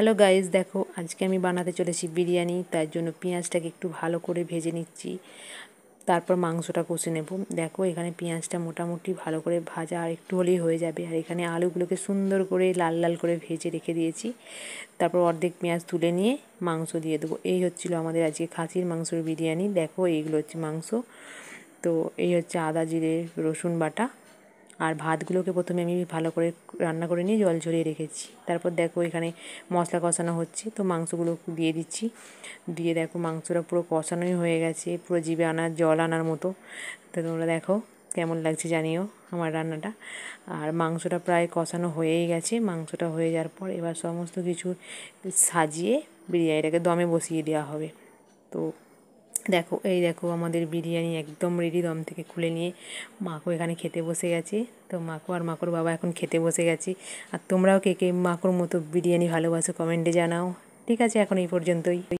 hello guys দেখো আজকে আমি বানাতে চলেছি বিরিয়ানি তার জন্য পেঁয়াজটাকে একটু ভালো করে ভেজে নিচ্ছি তারপর মাংসটা কষে নেব দেখো এখানে পেঁয়াজটা মোটামুটি ভালো করে ভাজা আর একটু হলেই হয়ে যাবে আর এখানে আলুগুলোকে সুন্দর করে লাল লাল করে ভেজে রেখে দিয়েছি তারপর অর্ধেক পেঁয়াজ তুলে নিয়ে মাংস দিয়ে দেবো এই হচ্ছিল আমাদের আজকে খাসির মাংসের বিরিয়ানি দেখো এইগুলো হচ্ছে মাংস তো এই হচ্ছে আদা জিরে রসুন বাটা আর ভাতগুলোকে প্রথমে আমি ভালো করে রান্না করে নিয়ে জল ঝরিয়ে রেখেছি তারপর দেখো এখানে মশলা কষানো হচ্ছে তো মাংসগুলো দিয়ে দিচ্ছি দিয়ে দেখো মাংসটা পুরো কষানোই হয়ে গেছে পুরো জিবে আনার জল আনার মতো তো তোমরা দেখো কেমন লাগছে জানিও আমার রান্নাটা আর মাংসটা প্রায় কষানো হয়েই গেছে মাংসটা হয়ে যাওয়ার পর এবার সমস্ত কিছু সাজিয়ে বিরিয়ানিটাকে দমে বসিয়ে দেওয়া হবে তো দেখো এই দেখো আমাদের বিরিয়ানি একদম রেডি দম থেকে খুলে নিয়ে মাকো এখানে খেতে বসে গেছে তো মাকো আর মাকোর বাবা এখন খেতে বসে গেছে আর তোমরাও কে কে মাকোর মতো বিরিয়ানি ভালোবাসো কমেন্টে জানাও ঠিক আছে এখন এই পর্যন্তই